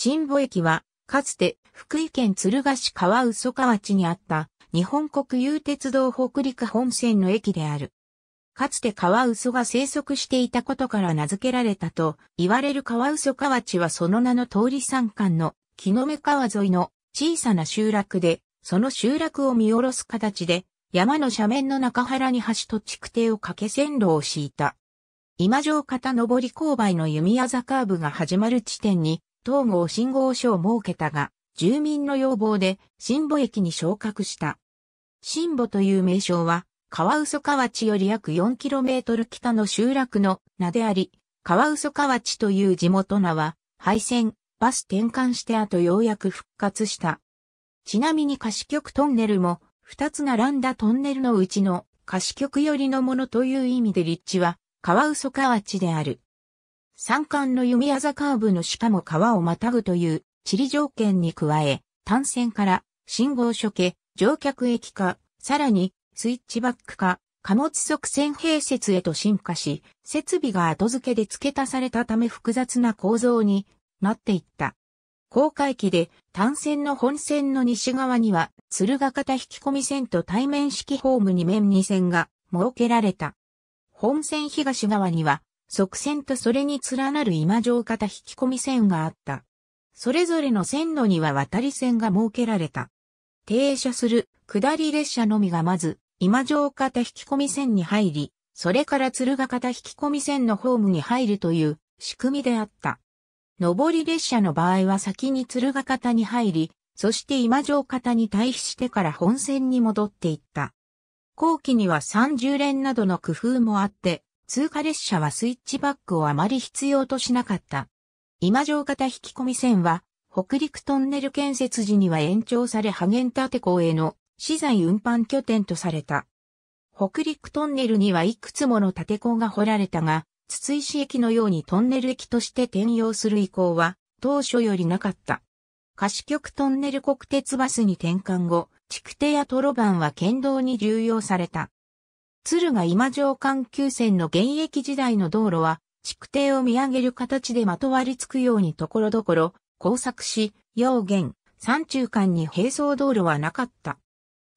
新保駅は、かつて福井県敦賀市川嘘河内にあった日本国有鉄道北陸本線の駅である。かつて川嘘が生息していたことから名付けられたと言われる川嘘河内はその名の通り山間の木の目川沿いの小さな集落で、その集落を見下ろす形で山の斜面の中原に橋と築堤をかけ線路を敷いた。今城方上り勾配の弓矢坂部が始まる地点に、東郷信号所を設けたが、住民の要望で新保駅に昇格した。新保という名称は、川嘘河内より約 4km 北の集落の名であり、川嘘河内という地元名は、廃線、バス転換して後ようやく復活した。ちなみに歌詞曲トンネルも、二つ並んだトンネルのうちの歌詞曲寄りのものという意味で立地は、川嘘河内である。山間の弓矢座カーブのしかも川をまたぐという地理条件に加え、単線から信号処刑、乗客駅化、さらにスイッチバック化、貨物側線併設へと進化し、設備が後付けで付け足されたため複雑な構造になっていった。航海機で単線の本線の西側には鶴ヶ方引き込み線と対面式ホーム2面2線が設けられた。本線東側には側線とそれに連なる今城型引き込み線があった。それぞれの線路には渡り線が設けられた。停車する下り列車のみがまず、今城型引き込み線に入り、それから鶴ヶ型引き込み線のホームに入るという仕組みであった。上り列車の場合は先に鶴ヶ型に入り、そして今城型に退避してから本線に戻っていった。後期には三十連などの工夫もあって、通過列車はスイッチバックをあまり必要としなかった。今城型引き込み線は、北陸トンネル建設時には延長されハゲンテ港への資材運搬拠点とされた。北陸トンネルにはいくつもの縦港が掘られたが、筒石駅のようにトンネル駅として転用する意向は当初よりなかった。貸局トンネル国鉄バスに転換後、築手やトロバンは県道に流用された。敦賀今城間急線の現役時代の道路は、築堤を見上げる形でまとわりつくようにところどころ、工作し、要原、山中間に並走道路はなかった。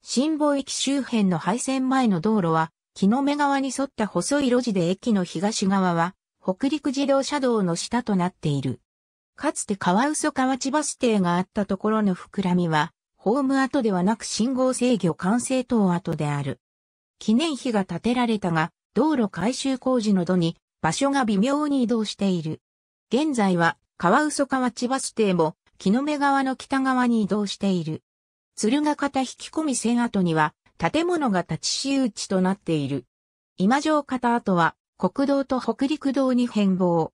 新坊駅周辺の廃線前の道路は、木の目側に沿った細い路地で駅の東側は、北陸自動車道の下となっている。かつて川嘘河内バス停があったところの膨らみは、ホーム跡ではなく信号制御完成等跡である。記念碑が建てられたが、道路改修工事の度に場所が微妙に移動している。現在は、川嘘川千バス停も、木の目川の北側に移動している。鶴ヶ方引き込み線跡には、建物が立ち仕打ちとなっている。今城方跡は、国道と北陸道に変貌。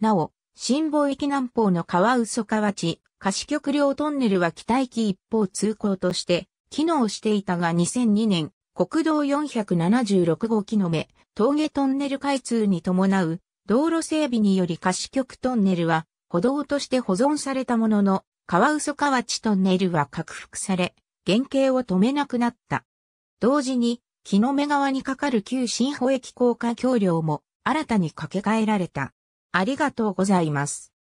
なお、新坊駅南方の川嘘川地、貸局両トンネルは北駅一方通行として、機能していたが2002年、国道476号木の目、峠トンネル開通に伴う道路整備により貸局トンネルは歩道として保存されたものの、川嘘河内トンネルは拡幅され、原型を止めなくなった。同時に、木の目側にかかる旧新保駅高架橋梁も新たに架け替えられた。ありがとうございます。